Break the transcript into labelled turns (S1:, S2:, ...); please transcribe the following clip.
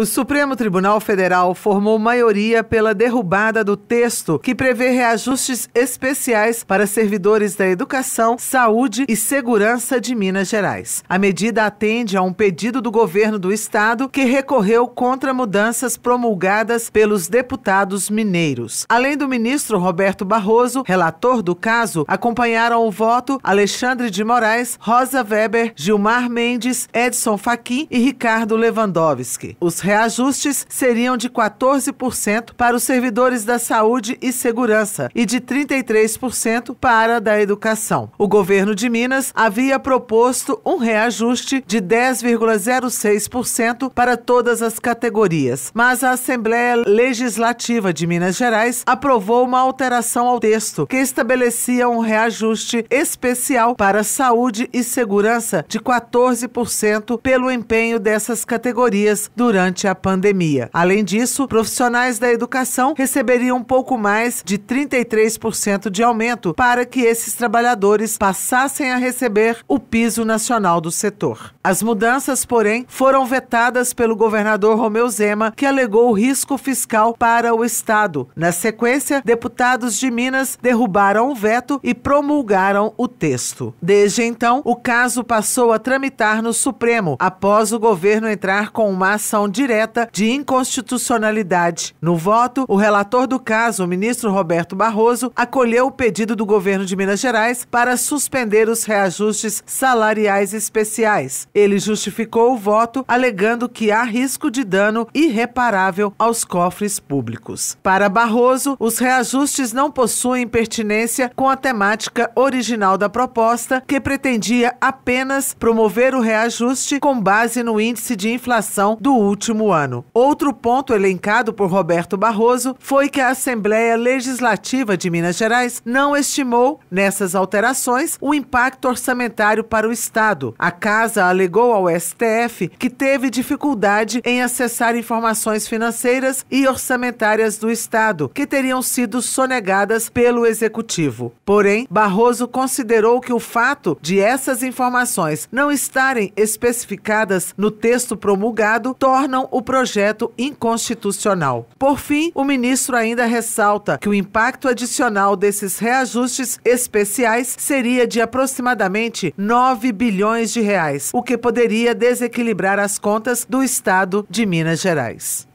S1: O Supremo Tribunal Federal formou maioria pela derrubada do texto que prevê reajustes especiais para servidores da educação, saúde e segurança de Minas Gerais. A medida atende a um pedido do governo do estado que recorreu contra mudanças promulgadas pelos deputados mineiros. Além do ministro Roberto Barroso, relator do caso, acompanharam o voto Alexandre de Moraes, Rosa Weber, Gilmar Mendes, Edson Fachin e Ricardo Lewandowski. Os reajustes seriam de 14% para os servidores da saúde e segurança e de 33% para a da educação. O governo de Minas havia proposto um reajuste de 10,06% para todas as categorias, mas a Assembleia Legislativa de Minas Gerais aprovou uma alteração ao texto que estabelecia um reajuste especial para saúde e segurança de 14% pelo empenho dessas categorias durante durante a pandemia. Além disso, profissionais da educação receberiam um pouco mais de 33% de aumento para que esses trabalhadores passassem a receber o piso nacional do setor. As mudanças, porém, foram vetadas pelo governador Romeu Zema, que alegou risco fiscal para o Estado. Na sequência, deputados de Minas derrubaram o veto e promulgaram o texto. Desde então, o caso passou a tramitar no Supremo, após o governo entrar com uma ação de direta de inconstitucionalidade. No voto, o relator do caso, o ministro Roberto Barroso, acolheu o pedido do governo de Minas Gerais para suspender os reajustes salariais especiais. Ele justificou o voto alegando que há risco de dano irreparável aos cofres públicos. Para Barroso, os reajustes não possuem pertinência com a temática original da proposta, que pretendia apenas promover o reajuste com base no índice de inflação do último último ano. Outro ponto elencado por Roberto Barroso foi que a Assembleia Legislativa de Minas Gerais não estimou, nessas alterações, o impacto orçamentário para o Estado. A Casa alegou ao STF que teve dificuldade em acessar informações financeiras e orçamentárias do Estado, que teriam sido sonegadas pelo Executivo. Porém, Barroso considerou que o fato de essas informações não estarem especificadas no texto promulgado torna consideram o projeto inconstitucional. Por fim, o ministro ainda ressalta que o impacto adicional desses reajustes especiais seria de aproximadamente 9 bilhões de reais, o que poderia desequilibrar as contas do Estado de Minas Gerais.